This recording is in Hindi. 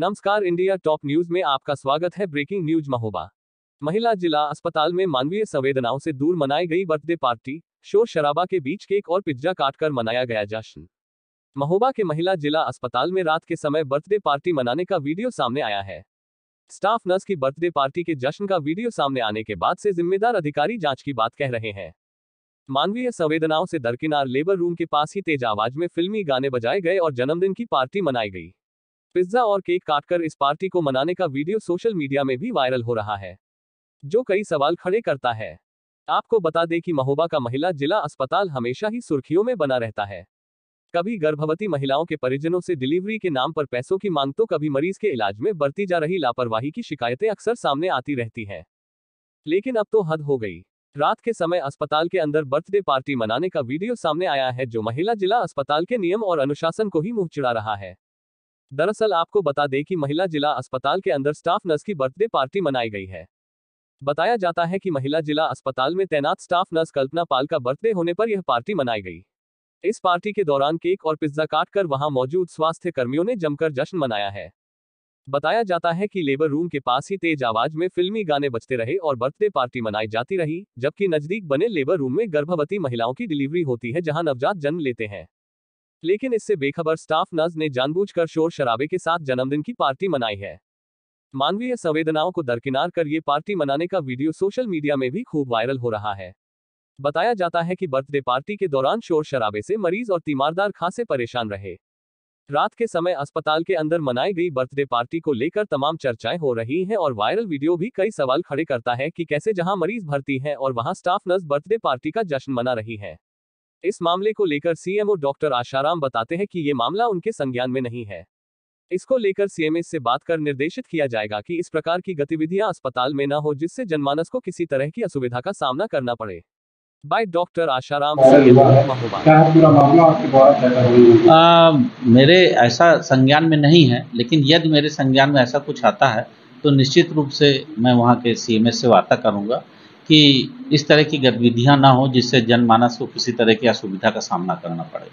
नमस्कार इंडिया टॉप न्यूज में आपका स्वागत है ब्रेकिंग न्यूज महोबा महिला जिला अस्पताल में मानवीय संवेदनाओं से दूर मनाई गई बर्थडे पार्टी शोर शराबा के बीच केक और पिज्जा काटकर मनाया गया जश्न महोबा के महिला जिला अस्पताल में रात के समय बर्थडे पार्टी मनाने का वीडियो सामने आया है स्टाफ नर्स की बर्थडे पार्टी के जश्न का वीडियो सामने आने के बाद से जिम्मेदार अधिकारी जांच की बात कह रहे हैं मानवीय संवेदनाओं से दरकिनार लेबर रूम के पास ही तेज आवाज में फिल्मी गाने बजाए गए और जन्मदिन की पार्टी मनाई गई पिज्जा और केक काटकर इस पार्टी को मनाने का वीडियो सोशल मीडिया में भी वायरल हो रहा है जो कई सवाल खड़े करता है आपको बता दें कि महोबा का महिला जिला अस्पताल हमेशा ही सुर्खियों में बना रहता है कभी गर्भवती महिलाओं के परिजनों से डिलीवरी के नाम पर पैसों की मांग तो कभी मरीज के इलाज में बरती जा रही लापरवाही की शिकायतें अक्सर सामने आती रहती हैं लेकिन अब तो हद हो गई रात के समय अस्पताल के अंदर बर्थडे पार्टी मनाने का वीडियो सामने आया है जो महिला जिला अस्पताल के नियम और अनुशासन को ही मुंह चिड़ा रहा है दरअसल आपको बता दें कि महिला जिला अस्पताल के अंदर स्टाफ नर्स की बर्थडे पार्टी मनाई गई है बताया जाता है कि महिला जिला अस्पताल में तैनात स्टाफ नर्स कल्पना पाल का बर्थडे होने पर यह पार्टी मनाई गई इस पार्टी के दौरान केक और पिज्जा काटकर वहां मौजूद स्वास्थ्य कर्मियों ने जमकर जश्न मनाया है बताया जाता है कि लेबर रूम के पास ही तेज आवाज में फिल्मी गाने बजते रहे और बर्थडे पार्टी मनाई जाती रही जबकि नजदीक बने लेबर रूम में गर्भवती महिलाओं की डिलीवरी होती है जहां नवजात जन्म लेते हैं लेकिन इससे बेखबर स्टाफ नर्स ने जानबूझकर शोर शराबे के साथ जन्मदिन की पार्टी मनाई है मानवीय संवेदनाओं को दरकिनार कर ये पार्टी मनाने का वीडियो सोशल मीडिया में भी खूब वायरल हो रहा है बताया जाता है कि बर्थडे पार्टी के दौरान शोर शराबे से मरीज और तीमारदार खासे परेशान रहे रात के समय अस्पताल के अंदर मनाई गई बर्थडे पार्टी को लेकर तमाम चर्चाएं हो रही हैं और वायरल वीडियो भी कई सवाल खड़े करता है कि कैसे जहां मरीज भर्ती हैं और वहां स्टाफ नर्स बर्थडे पार्टी का जश्न मना रही हैं इस मामले को लेकर सीएमओ डॉक्टर आशाराम बताते हैं कि ये मामला उनके संज्ञान में नहीं है इसको लेकर सीएमएस से बात कर निर्देशित किया जाएगा कि इस प्रकार की गतिविधियां अस्पताल में न हो जिससे जनमानस को किसी तरह की असुविधा का सामना करना पड़े बाय डॉक्टर आशाराम मेरे ऐसा संज्ञान में नहीं है लेकिन यदि मेरे संज्ञान में ऐसा कुछ आता है तो निश्चित रूप से मैं वहाँ के सीएमएस से वार्ता करूँगा कि इस तरह की गतिविधियां ना हो जिससे जनमानस को किसी तरह की असुविधा का सामना करना पड़े